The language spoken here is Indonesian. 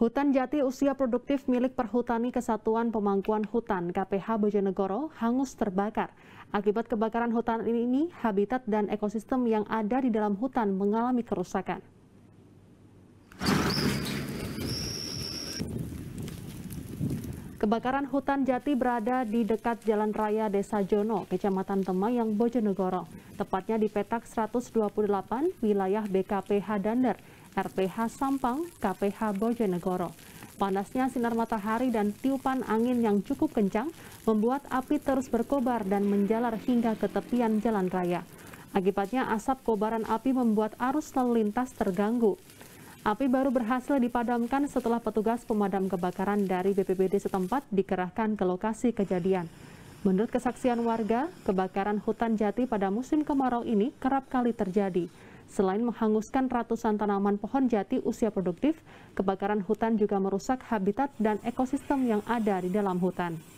Hutan jati usia produktif milik Perhutani Kesatuan Pemangkuan Hutan KPH Bojonegoro hangus terbakar. Akibat kebakaran hutan ini, habitat dan ekosistem yang ada di dalam hutan mengalami kerusakan. Kebakaran hutan jati berada di dekat Jalan Raya Desa Jono, Kecamatan Temayang, Bojonegoro. Tepatnya di petak 128, wilayah BKPH Dander. RPH Sampang, KPH Bojonegoro. Panasnya sinar matahari dan tiupan angin yang cukup kencang membuat api terus berkobar dan menjalar hingga ke tepian jalan raya. Akibatnya asap kobaran api membuat arus lalu lintas terganggu. Api baru berhasil dipadamkan setelah petugas pemadam kebakaran dari BPBD setempat dikerahkan ke lokasi kejadian. Menurut kesaksian warga, kebakaran hutan jati pada musim kemarau ini kerap kali terjadi. Selain menghanguskan ratusan tanaman pohon jati usia produktif, kebakaran hutan juga merusak habitat dan ekosistem yang ada di dalam hutan.